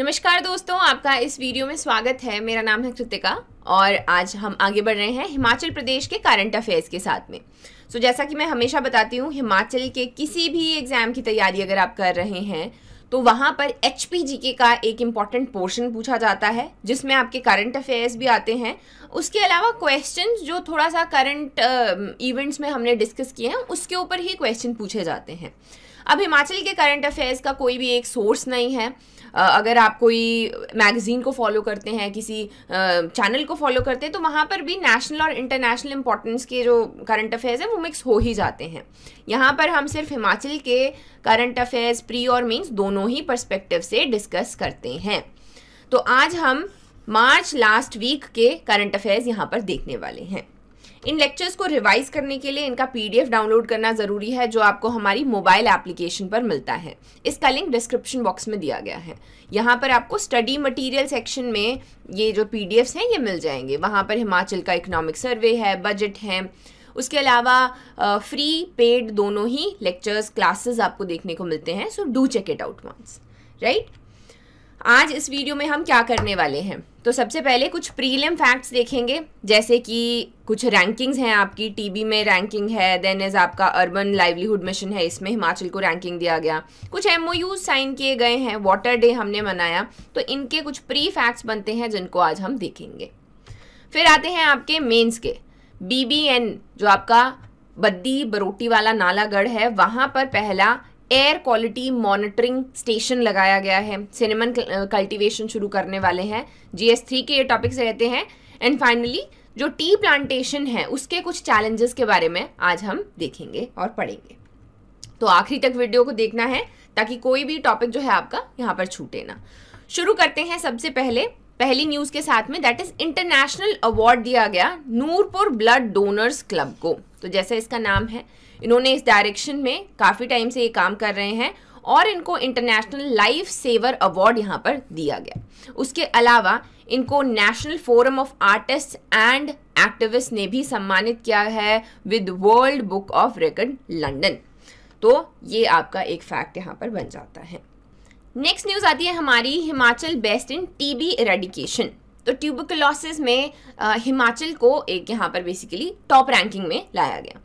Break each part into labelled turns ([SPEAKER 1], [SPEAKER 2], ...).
[SPEAKER 1] नमस्कार दोस्तों आपका इस वीडियो में स्वागत है मेरा नाम है कृतिका और आज हम आगे बढ़ रहे हैं हिमाचल प्रदेश के करंट अफेयर्स के साथ में सो so, जैसा कि मैं हमेशा बताती हूँ हिमाचल के किसी भी एग्ज़ाम की तैयारी अगर आप कर रहे हैं तो वहाँ पर एच पी का एक इम्पॉर्टेंट पोर्शन पूछा जाता है जिसमें आपके करंट अफेयर्स भी आते हैं उसके अलावा क्वेश्चन जो थोड़ा सा करंट इवेंट्स में हमने डिस्कस किए हैं उसके ऊपर ही क्वेश्चन पूछे जाते हैं अब हिमाचल के करंट अफेयर्स का कोई भी एक सोर्स नहीं है अगर आप कोई मैगज़ीन को फॉलो करते हैं किसी चैनल को फॉलो करते हैं तो वहाँ पर भी नेशनल और इंटरनेशनल इंपॉर्टेंस के जो करंट अफेयर्स हैं वो मिक्स हो ही जाते हैं यहाँ पर हम सिर्फ हिमाचल के करंट अफेयर्स प्री और मीन्स दोनों ही परस्पेक्टिव से डिस्कस करते हैं तो आज हम मार्च लास्ट वीक के करंट अफेयर्स यहाँ पर देखने वाले हैं इन लेक्चर्स को रिवाइज करने के लिए इनका पीडीएफ डाउनलोड करना ज़रूरी है जो आपको हमारी मोबाइल एप्लीकेशन पर मिलता है इसका लिंक डिस्क्रिप्शन बॉक्स में दिया गया है यहाँ पर आपको स्टडी मटेरियल सेक्शन में ये जो पी हैं ये मिल जाएंगे वहाँ पर हिमाचल का इकनॉमिक सर्वे है बजट है उसके अलावा फ्री पेड दोनों ही लेक्चर्स क्लासेस आपको देखने को मिलते हैं so do check it out once right आज इस वीडियो में हम क्या करने वाले हैं तो सबसे पहले कुछ प्रीलिम फैक्ट्स देखेंगे जैसे कि कुछ रैंकिंग्स हैं आपकी टीबी में रैंकिंग है देन इज़ आपका अर्बन लाइवलीहुड मिशन है इसमें हिमाचल को रैंकिंग दिया गया कुछ एम साइन किए गए हैं वाटर डे हमने मनाया तो इनके कुछ प्री फैक्ट्स बनते हैं जिनको आज हम देखेंगे फिर आते हैं आपके मेन्स के बीबीएन जो आपका बद्दी बरोटी वाला नालागढ़ है वहाँ पर पहला एयर क्वालिटी मॉनिटरिंग स्टेशन लगाया गया है सिनेमन कल्टीवेशन शुरू करने वाले हैं जी एस थ्री के ये टॉपिक्स रहते हैं एंड फाइनली जो टी प्लांटेशन है उसके कुछ चैलेंजेस के बारे में आज हम देखेंगे और पढ़ेंगे तो आखिरी तक वीडियो को देखना है ताकि कोई भी टॉपिक जो है आपका यहाँ पर छूटे ना शुरू करते हैं सबसे पहले पहली न्यूज़ के साथ में दैट इज़ इंटरनेशनल अवार्ड दिया गया नूरपुर ब्लड डोनर्स क्लब को तो जैसा इसका नाम है इन्होंने इस डायरेक्शन में काफ़ी टाइम से ये काम कर रहे हैं और इनको इंटरनेशनल लाइफ सेवर अवार्ड यहाँ पर दिया गया उसके अलावा इनको national forum of artist and activist ने भी सम्मानित किया है with world book of record London तो ये आपका एक फैक्ट यहाँ पर बन जाता है नेक्स्ट न्यूज़ आती है हमारी Himachal best in TB eradication तो ट्यूबरकुलोसिस में आ, हिमाचल को एक यहाँ पर बेसिकली टॉप रैंकिंग में लाया गया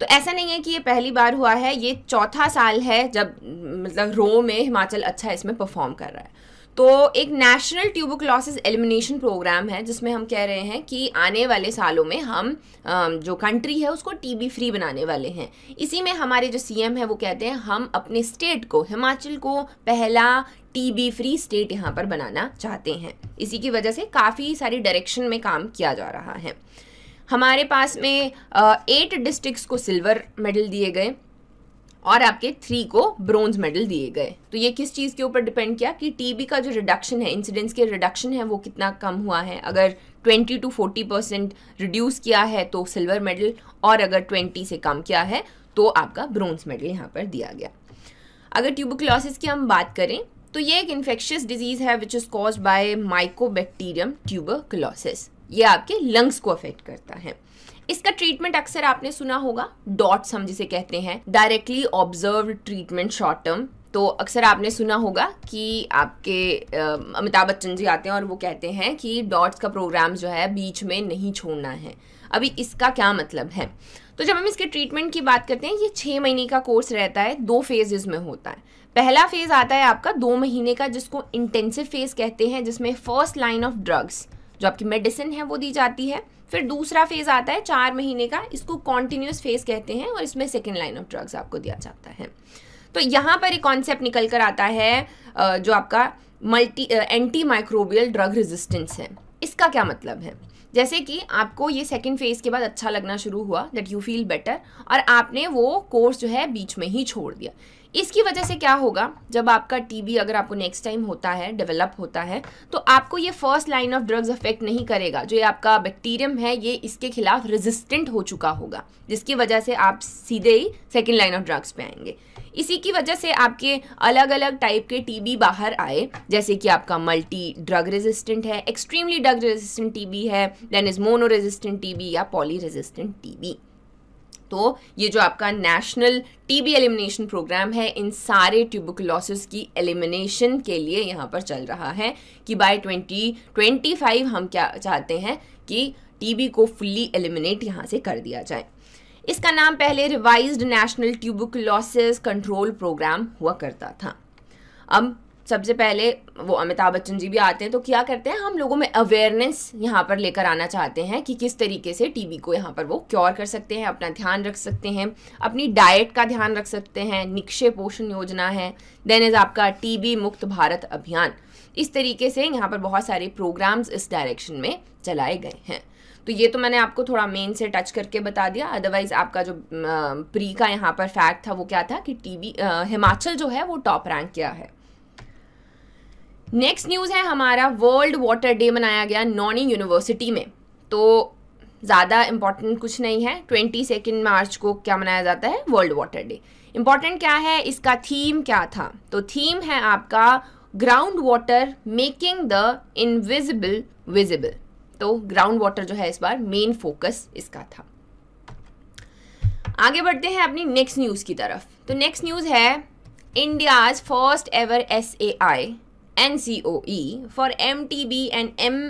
[SPEAKER 1] तो ऐसा नहीं है कि ये पहली बार हुआ है ये चौथा साल है जब मतलब रो में हिमाचल अच्छा इसमें परफॉर्म कर रहा है तो एक नेशनल ट्यूबोकलॉसिस एलिमिनेशन प्रोग्राम है जिसमें हम कह रहे हैं कि आने वाले सालों में हम जो कंट्री है उसको टीबी फ्री बनाने वाले हैं इसी में हमारे जो सीएम है वो कहते हैं हम अपने स्टेट को हिमाचल को पहला टीबी फ्री स्टेट यहाँ पर बनाना चाहते हैं इसी की वजह से काफ़ी सारी डायरेक्शन में काम किया जा रहा है हमारे पास में एट डिस्ट्रिक्स को सिल्वर मेडल दिए गए और आपके थ्री को ब्रोंज मेडल दिए गए तो ये किस चीज़ के ऊपर डिपेंड किया कि टीबी का जो रिडक्शन है इंसिडेंस के रिडक्शन है वो कितना कम हुआ है अगर 20 टू 40 परसेंट रिड्यूस किया है तो सिल्वर मेडल और अगर 20 से कम किया है तो आपका ब्रोंज मेडल यहाँ पर दिया गया अगर ट्यूबोक्लोसिस की हम बात करें तो ये एक इन्फेक्शियस डिजीज़ है which is cause by mycobacterium tuberculosis ये आपके लंग्स को अफेक्ट करता है इसका ट्रीटमेंट अक्सर आपने सुना होगा डॉट्स हम जिसे कहते हैं directly observe treatment short term तो अक्सर आपने सुना होगा कि आपके अमिताभ बच्चन जी आते हैं और वो कहते हैं कि डॉट्स का प्रोग्राम जो है बीच में नहीं छोड़ना है अभी इसका क्या मतलब है तो जब हम इसके ट्रीटमेंट की बात करते हैं ये छः महीने का कोर्स रहता है दो फेजेस में होता है पहला फेज़ आता है आपका दो महीने का जिसको इंटेंसिव फेज़ कहते हैं जिसमें फर्स्ट लाइन ऑफ ड्रग्स जो आपकी मेडिसिन है वो दी जाती है फिर दूसरा फेज़ आता है चार महीने का इसको कॉन्टिन्यूस फेज़ कहते हैं और इसमें सेकेंड लाइन ऑफ ड्रग्स आपको दिया जाता है तो यहाँ पर एक कॉन्सेप्ट निकल कर आता है जो आपका multi anti microbial drug resistance है इसका क्या मतलब है जैसे कि आपको ये सेकेंड फेज़ के बाद अच्छा लगना शुरू हुआ दैट यू फील बेटर और आपने वो कोर्स जो है बीच में ही छोड़ दिया इसकी वजह से क्या होगा जब आपका टीबी अगर आपको नेक्स्ट टाइम होता है डेवलप होता है तो आपको ये first line of drugs affect नहीं करेगा जो ये आपका बैक्टीरियम है ये इसके खिलाफ रेजिस्टेंट हो चुका होगा जिसकी वजह से आप सीधे ही सेकेंड लाइन ऑफ ड्रग्स पे आएंगे इसी की वजह से आपके अलग अलग टाइप के टीबी बाहर आए जैसे कि आपका मल्टी ड्रग रेजिस्टेंट है एक्सट्रीमली ड्रग रेजिस्टेंट टीबी है then is mono resistant TB या पॉली रेजिस्टेंट टीबी तो ये जो आपका नेशनल टीबी एलिमिनेशन प्रोग्राम है इन सारे ट्यूबुकुलोसिस की एलिमिनेशन के लिए यहाँ पर चल रहा है कि बाय 2025 हम क्या चाहते हैं कि टीबी को फुल्ली एलिमिनेट यहाँ से कर दिया जाए इसका नाम पहले revised national tuberculosis control programme हुआ करता था अब सबसे पहले वो अमिताभ बच्चन जी भी आते हैं तो क्या करते हैं हम लोगों में अवेयरनेस यहाँ पर लेकर आना चाहते हैं कि किस तरीके से टीबी को यहाँ पर वो क्योर कर सकते हैं अपना ध्यान रख सकते हैं अपनी डाइट का ध्यान रख सकते हैं निक्षय पोषण योजना है देन इज़ आपका टीबी मुक्त भारत अभियान इस तरीके से यहाँ पर बहुत सारे प्रोग्राम्स इस डायरेक्शन में चलाए गए हैं तो ये तो मैंने आपको थोड़ा मेन से टच करके बता दिया अदरवाइज आपका जो प्री का यहाँ पर फैक्ट था वो क्या था कि टीवी हिमाचल जो है वो टॉप रैंक किया है नेक्स्ट न्यूज़ है हमारा वर्ल्ड वाटर डे मनाया गया नॉनी यूनिवर्सिटी में तो ज़्यादा इम्पॉर्टेंट कुछ नहीं है ट्वेंटी सेकेंड मार्च को क्या मनाया जाता है वर्ल्ड वाटर डे इम्पॉर्टेंट क्या है इसका थीम क्या था तो थीम है आपका ground water making the invisible visible तो ग्राउंड वाटर जो है इस बार मेन फोकस इसका था आगे बढ़ते हैं अपनी नेक्स्ट न्यूज़ की तरफ तो नेक्स्ट न्यूज़ है India's first ever S A I N C O E for M T B and M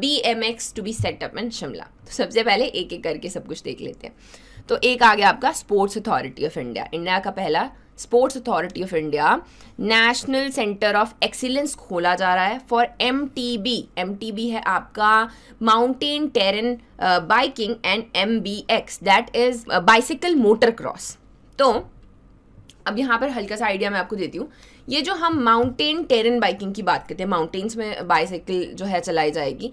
[SPEAKER 1] B M X to be set up and Shimla तो सबसे पहले एक एक करके सब कुछ देख लेते हैं तो एक आ गया आपका sports authority of India India का पहला sports authority of India national centre of excellence खोला जा रहा है for M T B M T B है आपका mountain terrain biking and M B X that is bicycle motor cross तो अब यहाँ पर हल्का सा आइडिया मैं आपको देती हूँ ये जो हम माउंटेन टेरन बाइकिंग की बात करते हैं माउंटेन्स में बाइसाइकिल जो है चलाई जाएगी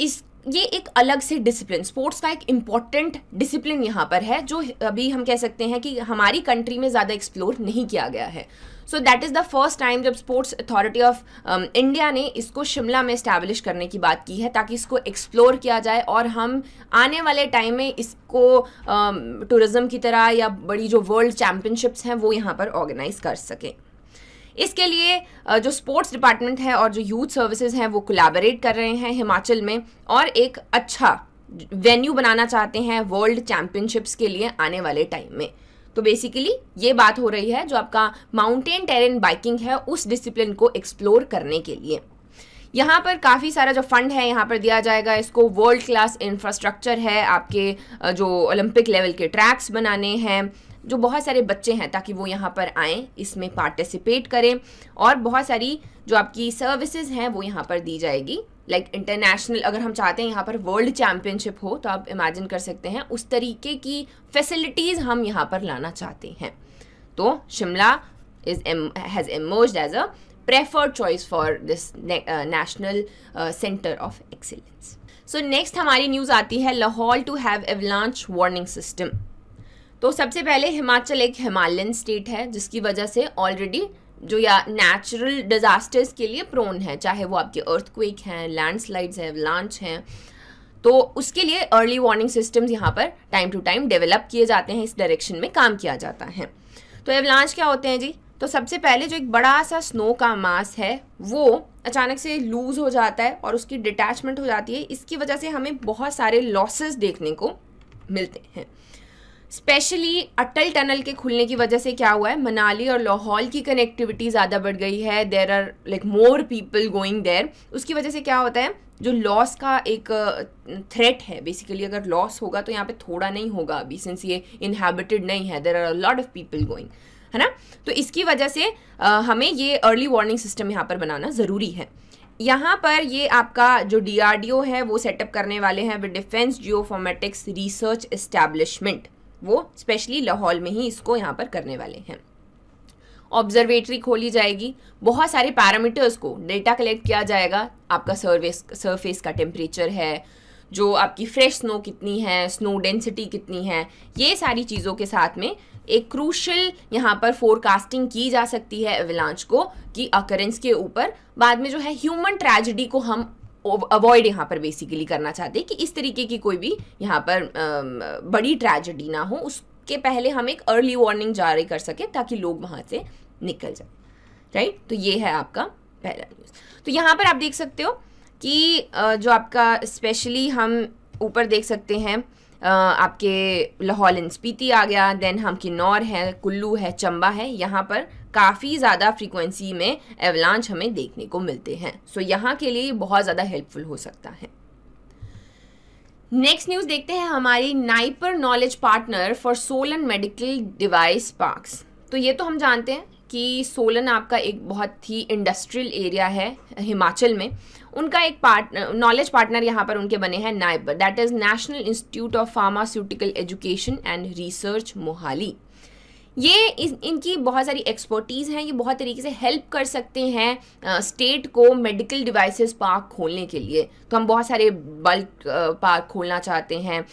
[SPEAKER 1] इस ये एक अलग से डिसिप्लिन स्पोर्ट्स का एक इम्पॉर्टेंट डिसिप्लिन यहाँ पर है जो अभी हम कह सकते हैं कि हमारी कंट्री में ज़्यादा एक्सप्लोर नहीं किया गया है so that is the first time जब स्पोर्ट्स अथॉरिटी ऑफ इंडिया ने इसको शिमला में इस्टेब्लिश करने की बात की है ताकि इसको एक्सप्लोर किया जाए और हम आने वाले टाइम में इसको टूरिज़म um, की तरह या बड़ी जो वर्ल्ड चैम्पियनशिप्स हैं वो यहाँ पर ऑर्गेनाइज कर सकें इसके लिए जो स्पोर्ट्स डिपार्टमेंट है और जो यूथ सर्विसेज हैं वो कोलैबोरेट कर रहे हैं हिमाचल में और एक अच्छा वेन्यू बनाना चाहते हैं वर्ल्ड चैम्पियनशिप्स के लिए आने वाले टाइम में तो बेसिकली ये बात हो रही है जो आपका माउंटेन टेरेन बाइकिंग है उस डिसिप्लिन को एक्सप्लोर करने के लिए यहाँ पर काफ़ी सारा जो फंड है यहाँ पर दिया जाएगा इसको वर्ल्ड क्लास इंफ्रास्ट्रक्चर है आपके जो ओलंपिक लेवल के ट्रैक्स बनाने हैं जो बहुत सारे बच्चे हैं ताकि वो यहाँ पर आएँ इसमें पार्टिसिपेट करें और बहुत सारी जो आपकी सर्विसेज हैं वो यहाँ पर दी जाएगी लाइक like इंटरनेशनल अगर हम चाहते हैं यहाँ पर वर्ल्ड चैम्पियनशिप हो तो आप इमेजिन कर सकते हैं उस तरीके की फैसिलिटीज़ हम यहाँ पर लाना चाहते हैं तो Shimla is um has emerged as a preferred choice for this national centre of excellence so next हमारी न्यूज़ आती है Lahaul to have avalanche warning system तो सबसे पहले हिमाचल एक हिमालयन स्टेट है जिसकी वजह से ऑलरेडी जो या नेचुरल डिज़ास्टर्स के लिए प्रोन है चाहे वो आपके अर्थक्वेक हैं लैंडस्लाइड्स हैं लांच हैं तो उसके लिए अर्ली वार्निंग सिस्टम्स यहाँ पर टाइम टू टाइम डेवलप किए जाते हैं इस डायरेक्शन में काम किया जाता है तो एवलांच क्या होते हैं जी तो सबसे पहले जो एक बड़ा सा स्नो का मास है वो अचानक से लूज़ हो जाता है और उसकी डिटैचमेंट हो जाती है इसकी वजह से हमें बहुत सारे लॉसेस देखने को मिलते हैं स्पेशली अटल टनल के खुलने की वजह से क्या हुआ है मनाली और लाहौल की कनेक्टिविटी ज़्यादा बढ़ गई है there are like more people going there उसकी वजह से क्या होता है जो लॉस का एक थ्रेट है बेसिकली अगर लॉस होगा तो यहाँ पे थोड़ा नहीं होगा अभी सिंस ये इनहेबिटेड नहीं है there are lot of people going है ना तो इसकी वजह से आ, हमें ये अर्ली वार्निंग सिस्टम यहाँ पर बनाना ज़रूरी है यहाँ पर ये आपका जो डीआरडीओ है वो सेटअप करने वाले हैं with defence geoinformatics research establishment वो स्पेशली लाहौल में ही इसको यहाँ पर करने वाले हैं ऑब्जर्वेटरी खोली जाएगी बहुत सारे पैरामीटर्स को डेटा कलेक्ट किया जाएगा आपका सर्विस सरफेस का टेम्परेचर है जो आपकी फ्रेश स्नो कितनी है स्नो डेंसिटी कितनी है ये सारी चीज़ों के साथ में एक क्रूशल यहाँ पर फोरकास्टिंग की जा सकती है एवलांच को कि अकरेंस के ऊपर बाद में जो है ह्यूमन ट्रेजिडी को हम अवॉइड यहाँ पर बेसिकली करना चाहते हैं कि इस तरीके की कोई भी यहाँ पर बड़ी ट्रैजेडी ना हो उसके पहले हम एक अर्ली वार्निंग जारी कर सकें ताकि लोग वहाँ से निकल जाए राइट तो ये है आपका पहला न्यूज़ तो यहाँ पर आप देख सकते हो कि जो आपका स्पेशली हम ऊपर देख सकते हैं आपके लाहौल इंस्पीति स्पीति आ गया देन हम किन्नौर है कुल्लू है चंबा है यहाँ पर काफ़ी ज़्यादा फ्रीक्वेंसी में एवलांच हमें देखने को मिलते हैं सो so, यहाँ के लिए बहुत ज़्यादा हेल्पफुल हो सकता है नेक्स्ट न्यूज़ देखते हैं हमारी NIPER knowledge partner for Solan medical device parks तो ये तो हम जानते हैं कि सोलन आपका एक बहुत ही इंडस्ट्रियल एरिया है हिमाचल में उनका एक पार्ट नॉलेज पार्टनर यहाँ पर उनके बने हैं NIPER that is national institute of pharmaceutical education and research Mohali ये इन, इनकी बहुत सारी एक्सपर्टीज़ हैं ये बहुत तरीके से हेल्प कर सकते हैं आ, स्टेट को मेडिकल डिवाइसेस पार्क खोलने के लिए तो हम बहुत सारे बल्क पार्क खोलना चाहते हैं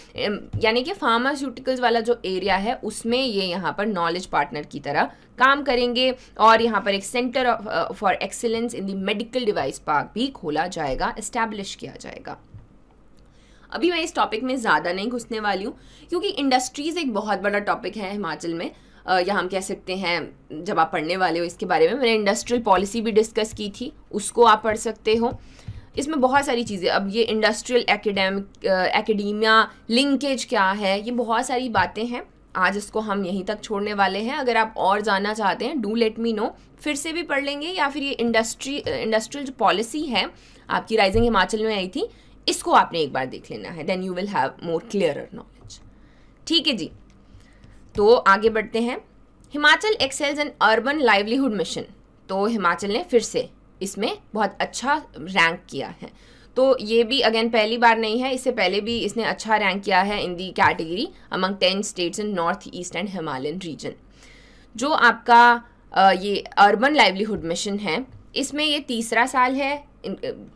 [SPEAKER 1] यानी कि फार्मास्यूटिकल्स वाला जो एरिया है उसमें ये यहाँ पर नॉलेज पार्टनर की तरह काम करेंगे और यहाँ पर एक centre for excellence in the medical device park भी खोला जाएगा इस्टेब्लिश किया जाएगा अभी मैं इस टॉपिक में ज़्यादा नहीं घुसने वाली हूँ क्योंकि इंडस्ट्रीज़ एक बहुत बड़ा टॉपिक है हिमाचल में या हम कह सकते हैं जब आप पढ़ने वाले हो इसके बारे में मैंने इंडस्ट्रियल पॉलिसी भी डिस्कस की थी उसको आप पढ़ सकते हो इसमें बहुत सारी चीज़ें अब ये इंडस्ट्रियल एकेडमिक एकेडमिया लिंकेज क्या है ये बहुत सारी बातें हैं आज इसको हम यहीं तक छोड़ने वाले हैं अगर आप और जानना चाहते हैं डू लेट मी नो फिर से भी पढ़ लेंगे या फिर ये इंडस्ट्री इंडस्ट्रियल जो पॉलिसी है आपकी राइजिंग हिमाचल में आई थी इसको आपने एक बार देख लेना है then you will have more clear knowledge ठीक है जी तो आगे बढ़ते हैं Himachal excels and urban livelihood mission तो हिमाचल ने फिर से इसमें बहुत अच्छा रैंक किया है तो ये भी अगेन पहली बार नहीं है इससे पहले भी इसने अच्छा रैंक किया है in the category among ten states in north east and Himalayan region जो आपका ये अर्बन लाइवलीहुड मिशन है इसमें ये तीसरा साल है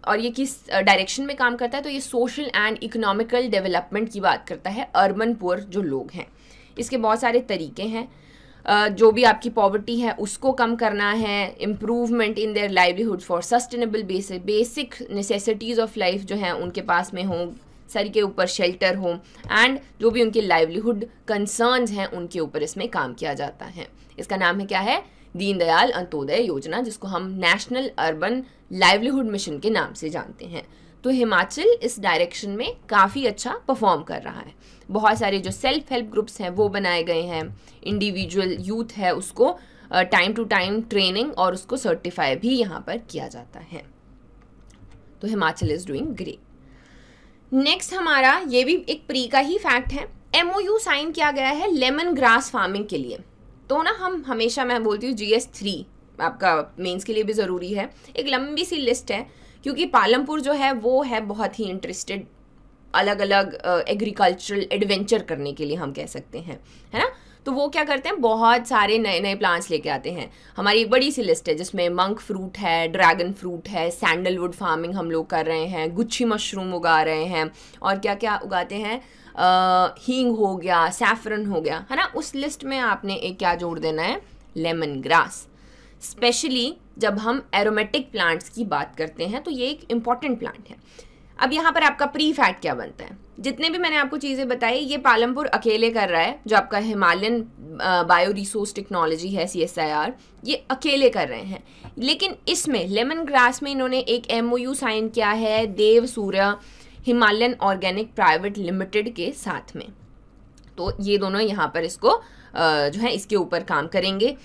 [SPEAKER 1] और ये किस डायरेक्शन में काम करता है तो ये सोशल एंड इकोनॉमिकल डेवलपमेंट की बात करता है अर्बन पुअर जो लोग हैं इसके बहुत सारे तरीके हैं जो भी आपकी पॉवर्टी है उसको कम करना है improvement in their livelihood for sustainable basis basic necessities of life जो हैं उनके पास में हों सर के ऊपर शेल्टर हो एंड जो भी उनके लाइवलीहुड कंसर्न्स हैं उनके ऊपर इसमें काम किया जाता है इसका नाम है क्या है दीनदयाल अंत्योदय योजना जिसको हम नेशनल अर्बन लाइवलीहुड मिशन के नाम से जानते हैं तो हिमाचल इस डायरेक्शन में काफ़ी अच्छा परफॉर्म कर रहा है बहुत सारे जो सेल्फ हेल्प ग्रुप्स हैं वो बनाए गए हैं इंडिविजुअल यूथ है उसको टाइम टू टाइम ट्रेनिंग और उसको सर्टिफाई भी यहाँ पर किया जाता है तो Himachal is doing great next हमारा ये भी एक प्री का ही फैक्ट है यू साइन किया गया है लेमन ग्रास फार्मिंग के लिए तो ना हम हमेशा मैं बोलती हूँ जी एस थ्री आपका मेंस के लिए भी ज़रूरी है एक लंबी सी लिस्ट है क्योंकि पालमपुर जो है वो है बहुत ही इंटरेस्टेड अलग अलग एग्रीकल्चरल एडवेंचर करने के लिए हम कह सकते हैं है ना तो वो क्या करते हैं बहुत सारे नए नए प्लांट्स लेके आते हैं हमारी एक बड़ी सी लिस्ट है जिसमें मंक फ्रूट है ड्रैगन फ्रूट है सैंडलवुड फार्मिंग हम लोग कर रहे हैं गुच्छी मशरूम उगा रहे हैं और क्या क्या उगाते हैं हींग हो गया सैफरन हो गया है ना उस लिस्ट में आपने एक क्या जोड़ देना है लेमन ग्रास स्पेशली जब हम एरोमेटिक प्लांट्स की बात करते हैं तो ये एक इम्पॉर्टेंट प्लांट है अब यहाँ पर आपका प्री फैट क्या बनता है जितने भी मैंने आपको चीज़ें बताई ये पालमपुर अकेले कर रहा है जो आपका हिमालयन बायो रिसोर्स टेक्नोलॉजी है सी ये अकेले कर रहे हैं लेकिन इसमें लेमन ग्रास में इन्होंने एक एम साइन किया है Dev Surya Himalayan organic private limited के साथ में तो ये दोनों यहाँ पर इसको जो है इसके ऊपर काम करेंगे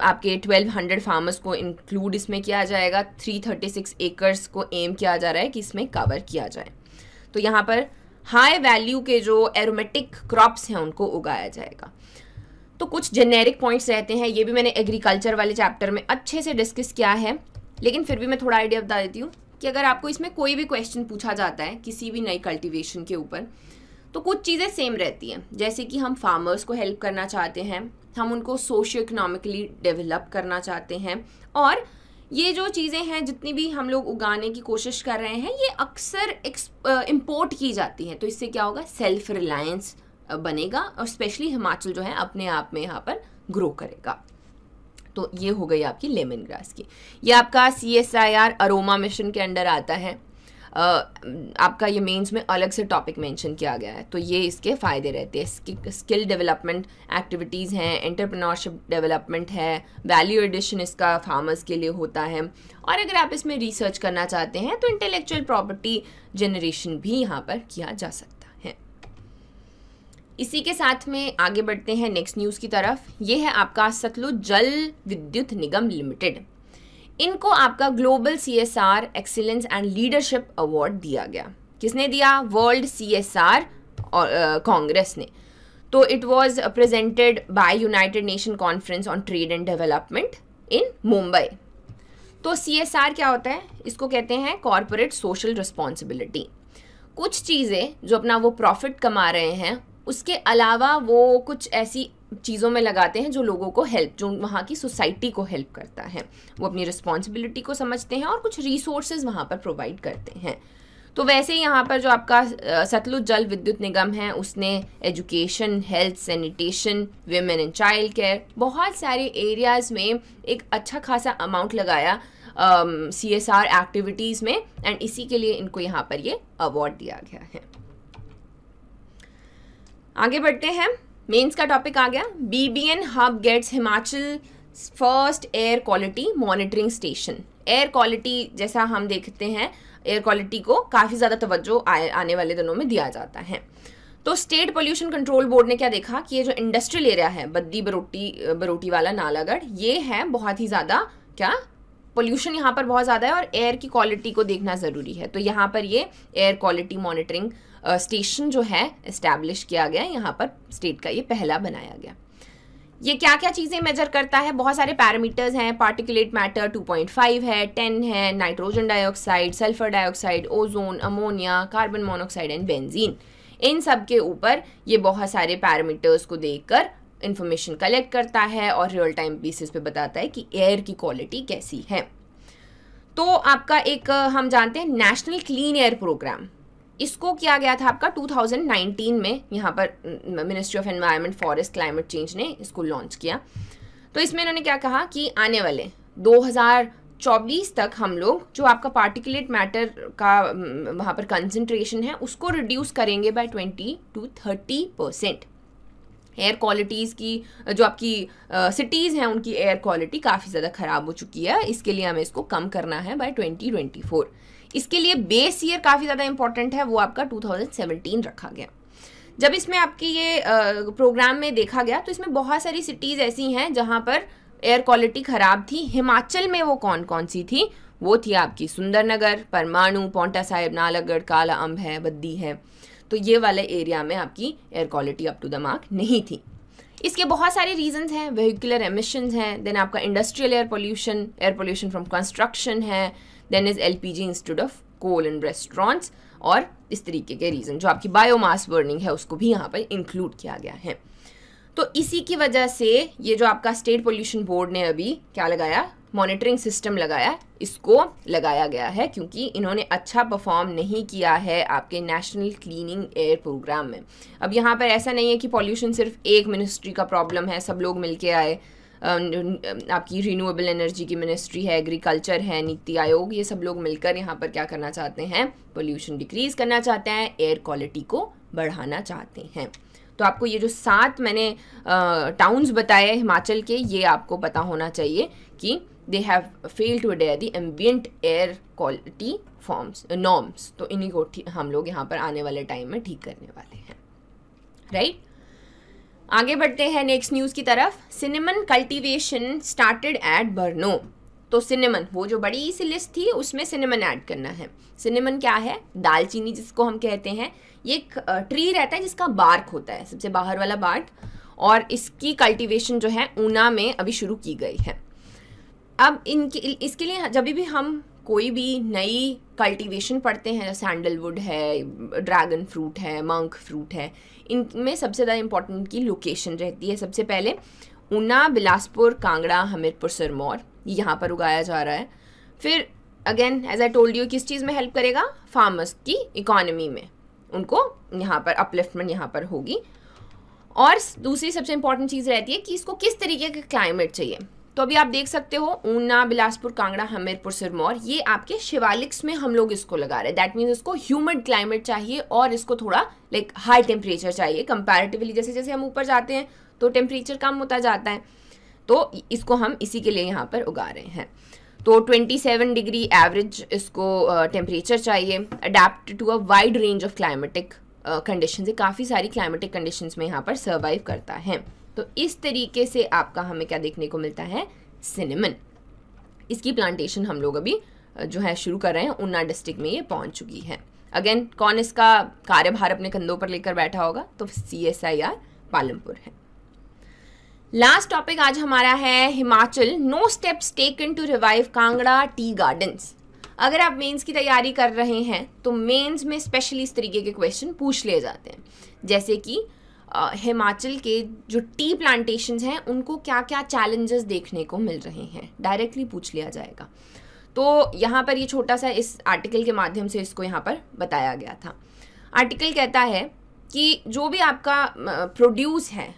[SPEAKER 1] आपके 1200 फार्मर्स को इंक्लूड इसमें किया जाएगा 336 एकर्स को एम किया जा रहा है कि इसमें कवर किया जाए तो यहाँ पर हाई वैल्यू के जो एरोमेटिक क्रॉप्स हैं उनको उगाया जाएगा तो कुछ जेनेरिक पॉइंट्स रहते हैं ये भी मैंने एग्रीकल्चर वाले चैप्टर में अच्छे से डिस्कस किया है लेकिन फिर भी मैं थोड़ा आइडिया बता देती हूँ कि अगर आपको इसमें कोई भी क्वेश्चन पूछा जाता है किसी भी नई कल्टिवेशन के ऊपर तो कुछ चीज़ें सेम रहती हैं जैसे कि हम फार्मर्स को हेल्प करना चाहते हैं हम उनको सोशो इकोनॉमिकली डेवलप करना चाहते हैं और ये जो चीज़ें हैं जितनी भी हम लोग उगाने की कोशिश कर रहे हैं ये अक्सर इम्पोर्ट की जाती हैं तो इससे क्या होगा सेल्फ रिलायंस बनेगा और स्पेशली हिमाचल जो है अपने आप में यहाँ पर ग्रो करेगा तो ये हो गई आपकी लेमन ग्रास की ये आपका C S I R aroma mission के अंडर आता है आपका ये मेंस में अलग से टॉपिक मेंशन किया गया है तो ये इसके फ़ायदे रहते हैं स्किल डेवलपमेंट एक्टिविटीज़ हैं एंटरप्रेन्योरशिप डेवलपमेंट है वैल्यू एडिशन इसका फार्मर्स के लिए होता है और अगर आप इसमें रिसर्च करना चाहते हैं तो इंटेलेक्चुअल प्रॉपर्टी जनरेशन भी यहाँ पर किया जा सकता है इसी के साथ में आगे बढ़ते हैं नेक्स्ट न्यूज़ की तरफ ये है आपका सतलुज जल विद्युत निगम लिमिटेड इनको आपका global C S R excellence and leadership award दिया गया किसने दिया world C S R congress ने तो it was presented by united nation conference on trade and development in Mumbai तो सी एस आर क्या होता है इसको कहते हैं कॉरपोरेट सोशल रिस्पॉन्सिबिलिटी कुछ चीज़ें जो अपना वो प्रॉफिट कमा रहे हैं उसके अलावा वो कुछ ऐसी चीज़ों में लगाते हैं जो लोगों को हेल्प जो वहाँ की सोसाइटी को हेल्प करता है वो अपनी रिस्पॉन्सिबिलिटी को समझते हैं और कुछ रिसोर्सेज वहाँ पर प्रोवाइड करते हैं तो वैसे ही यहाँ पर जो आपका सतलुज जल विद्युत निगम है उसने education health sanitation women and child care बहुत सारे एरियाज़ में एक अच्छा खासा अमाउंट लगाया सी एस आर एक्टिविटीज़ में एंड इसी के लिए इनको यहाँ पर ये अवार्ड दिया गया है आगे बढ़ते हैं मेंस का टॉपिक आ गया BBN hub gets Himachal first air quality monitoring station air quality जैसा हम देखते हैं एयर क्वालिटी को काफ़ी ज़्यादा तवज्जो आने वाले दिनों में दिया जाता है तो स्टेट पोल्यूशन कंट्रोल बोर्ड ने क्या देखा कि ये जो इंडस्ट्रियल एरिया है बद्दी बरोटी बरोटी वाला नालागढ़ ये है बहुत ही ज़्यादा क्या पोल्यूशन यहाँ पर बहुत ज़्यादा है और एयर की क्वालिटी को देखना ज़रूरी है तो यहाँ पर ये एयर क्वालिटी मॉनिटरिंग स्टेशन जो है इस्टेब्लिश किया गया यहाँ पर स्टेट का ये पहला बनाया गया ये क्या क्या चीज़ें मेजर करता है बहुत सारे पैरामीटर्स हैं पार्टिकुलेट मैटर 2.5 है 10 है nitrogen dioxide sulphur dioxide ozone ammonia carbon monoxide and benzene इन सब के ऊपर ये बहुत सारे पैरामीटर्स को देखकर इन्फॉर्मेशन कलेक्ट करता है और रियल टाइम बेसिस पे बताता है कि एयर की क्वालिटी कैसी है तो आपका एक हम जानते हैं नेशनल क्लीन एयर प्रोग्राम इसको किया गया था आपका 2019 में यहाँ पर ministry of environment forest climate change ने इसको लॉन्च किया तो इसमें इन्होंने क्या कहा कि आने वाले 2024 तक हम लोग जो आपका पार्टिकुलेट मैटर का वहाँ पर कंसनट्रेशन है उसको रिड्यूस करेंगे by 20 to 30 percent air qualities की जो आपकी सिटीज़ हैं उनकी एयर क्वालिटी काफ़ी ज़्यादा ख़राब हो चुकी है इसके लिए हमें इसको कम करना है बाय ट्वेंटी इसके लिए बेस ईयर काफ़ी ज़्यादा इंपॉर्टेंट है वो आपका 2017 रखा गया जब इसमें आपके ये प्रोग्राम में देखा गया तो इसमें बहुत सारी सिटीज़ ऐसी हैं जहाँ पर एयर क्वालिटी ख़राब थी हिमाचल में वो कौन कौन सी थी वो थी आपकी सुंदरनगर परमाणु पौंटा साहिब नालागढ़ काला अम्ब है बद्दी है तो ये वाले एरिया में आपकी air quality up to the mark नहीं थी इसके बहुत सारे रीजंस हैं वेहिकुलर एमिशन हैं देन आपका industrial air pollution air pollution from construction है then is L P G instead of coal in restaurants और इस तरीके के रीज़न जो आपकी बायोमास बर्निंग है उसको भी यहाँ पर इंक्लूड किया गया है तो इसी की वजह से ये जो आपका स्टेट पोल्यूशन बोर्ड ने अभी क्या लगाया मॉनिटरिंग सिस्टम लगाया इसको लगाया गया है क्योंकि इन्होंने अच्छा परफॉर्म नहीं किया है आपके नेशनल क्लीनिंग एयर प्रोग्राम में अब यहाँ पर ऐसा नहीं है कि पॉल्यूशन सिर्फ एक मिनिस्ट्री का प्रॉब्लम है सब लोग मिलके आए आपकी रिन्यूएबल एनर्जी की मिनिस्ट्री है एग्रीकल्चर है नीति आयोग ये सब लोग मिलकर यहाँ पर क्या करना चाहते हैं पोल्यूशन डिक्रीज़ करना चाहते हैं एयर क्वालिटी को बढ़ाना चाहते हैं तो आपको ये जो सात मैंने टाउन्स बताए हिमाचल के ये आपको पता होना चाहिए कि they have fail today the ambient air quality forms norms तो इन्हीं को हम लोग यहाँ पर आने वाले टाइम में ठीक करने वाले हैं राइट right? आगे बढ़ते हैं नेक्स्ट न्यूज़ की तरफ सिनेमन कल्टीवेशन स्टार्टेड एट बर्नो तो सिनेमन वो जो बड़ी सी लिस्ट थी उसमें सिनेमन ऐड करना है सिनेमन क्या है दालचीनी जिसको हम कहते हैं ये एक ट्री रहता है जिसका बार्क होता है सबसे बाहर वाला बार्क और इसकी कल्टीवेशन जो है ऊना में अभी शुरू की गई है अब इनके इसके लिए जब भी हम कोई भी नई कल्टीवेशन पढ़ते हैं सैंडलवुड है ड्रैगन फ्रूट है मंक फ्रूट है इनमें सबसे ज़्यादा इम्पॉर्टेंट की लोकेशन रहती है सबसे पहले ऊना बिलासपुर कांगड़ा हमीरपुर सिरमौर यहाँ पर उगाया जा रहा है फिर again as I told you किस चीज़ में हेल्प करेगा फार्मर्स की इकोनमी में उनको यहाँ पर अपलिफ्टमेंट यहाँ पर होगी और दूसरी सबसे इम्पॉर्टेंट चीज़ रहती है कि इसको किस तरीके का क्लाइमेट चाहिए तो अभी आप देख सकते हो ऊना बिलासपुर कांगड़ा हमीरपुर सिरमौर ये आपके शिवालिक्स में हम लोग इसको लगा रहे हैं दैट मीन्स इसको ह्यूमिड क्लाइमेट चाहिए और इसको थोड़ा लाइक हाई टेम्परेचर चाहिए कंपैरेटिवली जैसे जैसे हम ऊपर जाते हैं तो टेम्परेचर कम होता जाता है तो इसको हम इसी के लिए यहाँ पर उगा रहे हैं तो 27 डिग्री एवरेज इसको टेम्परेचर uh, चाहिए adapt to a wide range of climatic condition ये काफ़ी सारी क्लाइमेटिक कंडीशंस में यहाँ पर सर्वाइव करता है तो इस तरीके से आपका हमें क्या देखने को मिलता है सिनेमन इसकी प्लांटेशन हम लोग अभी जो है शुरू कर रहे हैं ऊना डिस्ट्रिक्ट में ये पहुंच चुकी है अगेन कौन इसका कार्यभार अपने कंधों पर लेकर बैठा होगा तो C S I R Palampur है लास्ट टॉपिक आज हमारा है Himachal no steps taken to revive Kangra tea gardens अगर आप मेंस की तैयारी कर रहे हैं तो मेंस में स्पेशली इस तरीके के क्वेश्चन पूछ लिए जाते हैं जैसे कि हिमाचल के जो टी प्लांटेशन हैं उनको क्या क्या चैलेंजेस देखने को मिल रहे हैं डायरेक्टली पूछ लिया जाएगा तो यहाँ पर ये छोटा सा इस आर्टिकल के माध्यम से इसको यहाँ पर बताया गया था आर्टिकल कहता है कि जो भी आपका प्रोड्यूस है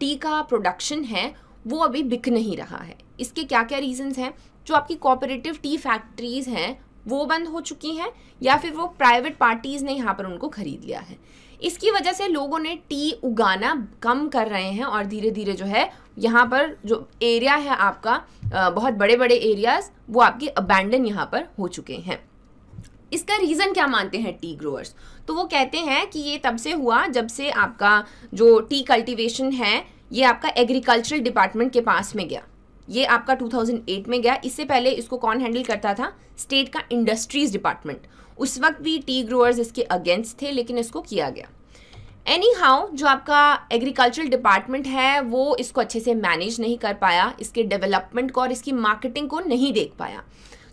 [SPEAKER 1] टी का प्रोडक्शन है वो अभी बिक नहीं रहा है इसके क्या क्या रीजंस हैं जो आपकी कोऑपरेटिव टी फैक्ट्रीज़ हैं वो बंद हो चुकी हैं या फिर वो प्राइवेट पार्टीज़ ने यहाँ पर उनको ख़रीद लिया है इसकी वजह से लोगों ने टी उगाना कम कर रहे हैं और धीरे धीरे जो है यहाँ पर जो एरिया है आपका बहुत बड़े बड़े एरियाज़ वो आपके अबैंडन यहाँ पर हो चुके हैं इसका रीज़न क्या मानते हैं टी ग्रोअर्स तो वो कहते हैं कि ये तब से हुआ जब से आपका जो टी कल्टीवेशन है ये आपका एग्रीकल्चरल डिपार्टमेंट के पास में गया ये आपका 2008 में गया इससे पहले इसको कौन हैंडल करता था स्टेट का इंडस्ट्रीज डिपार्टमेंट उस वक्त भी टी ग्रोअर्स इसके अगेंस्ट थे लेकिन इसको किया गया एनी हाउ जो आपका एग्रीकल्चरल डिपार्टमेंट है वो इसको अच्छे से मैनेज नहीं कर पाया इसके डेवलपमेंट को और इसकी मार्केटिंग को नहीं देख पाया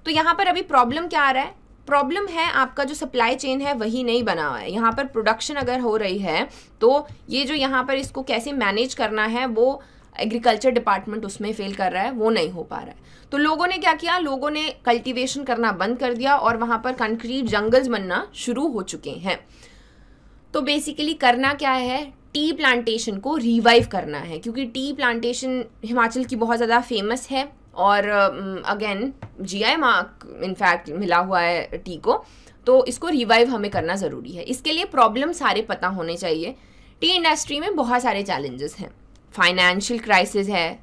[SPEAKER 1] तो यहाँ पर अभी प्रॉब्लम क्या आ रहा है प्रॉब्लम है आपका जो सप्लाई चेन है वही नहीं बना हुआ है यहाँ पर प्रोडक्शन अगर हो रही है तो ये जो यहाँ पर इसको कैसे मैनेज करना है वो एग्रीकल्चर डिपार्टमेंट उसमें फेल कर रहा है वो नहीं हो पा रहा है तो लोगों ने क्या किया लोगों ने कल्टीवेशन करना बंद कर दिया और वहाँ पर कंक्रीट जंगल्स बनना शुरू हो चुके हैं तो बेसिकली करना क्या है टी प्लांटेशन को रिवाइव करना है क्योंकि टी प्लांटेशन हिमाचल की बहुत ज़्यादा फेमस है और again G I mark in fact मिला हुआ है टी को तो इसको रिवाइव हमें करना ज़रूरी है इसके लिए प्रॉब्लम सारे पता होने चाहिए टी इंडस्ट्री में बहुत सारे चैलेंजेस हैं फाइनेंशियल क्राइसिस है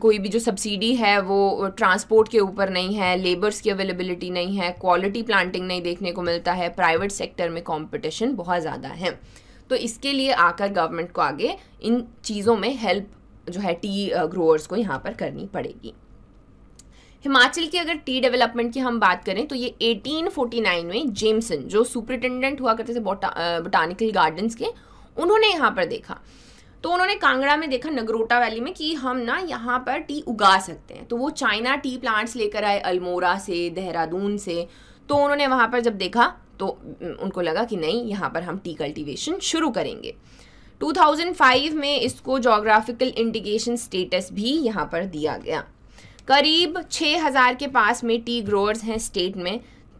[SPEAKER 1] कोई भी जो सब्सिडी है वो ट्रांसपोर्ट के ऊपर नहीं है लेबर्स की अवेलेबिलिटी नहीं है क्वालिटी प्लांटिंग नहीं देखने को मिलता है प्राइवेट सेक्टर में कंपटीशन बहुत ज़्यादा है तो इसके लिए आकर गवर्नमेंट को आगे इन चीज़ों में हेल्प जो है टी ग्रोअर्स को यहाँ पर करनी पड़ेगी हिमाचल की अगर टी डेवलपमेंट की हम बात करें तो ये 1849 में जेमसन जो सुप्रिटेंडेंट हुआ करते थे बोटा, गार्डन्स के उन्होंने यहाँ पर देखा तो उन्होंने कांगड़ा में देखा नगरोटा वैली में कि हम ना यहाँ पर टी उगा सकते हैं तो वो चाइना टी प्लांट्स लेकर आए अल्मोरा से देहरादून से तो उन्होंने वहाँ पर जब देखा तो उनको लगा कि नहीं यहाँ पर हम टी कल्टीवेशन शुरू करेंगे 2005 में इसको जोग्राफिकल इंडिकेशन स्टेटस भी यहाँ पर दिया गया करीब 6000 के पास में टी ग्रोअर्स हैं स्टेट में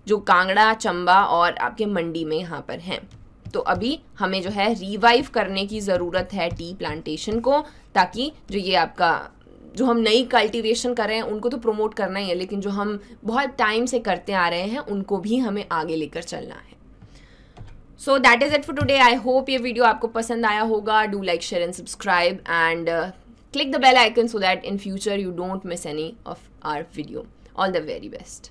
[SPEAKER 1] जो कांगड़ा चंबा और आपके मंडी में यहाँ पर हैं तो अभी हमें जो है रिवाइव करने की ज़रूरत है टी प्लांटेशन को ताकि जो ये आपका जो हम नई कल्टीवेशन कर रहे हैं उनको तो प्रमोट करना ही है लेकिन जो हम बहुत टाइम से करते आ रहे हैं उनको भी हमें आगे लेकर चलना है so that is it for today I hope ये वीडियो आपको पसंद आया होगा do like share and subscribe and click the bell icon so that in future you don't miss any of our video all the very best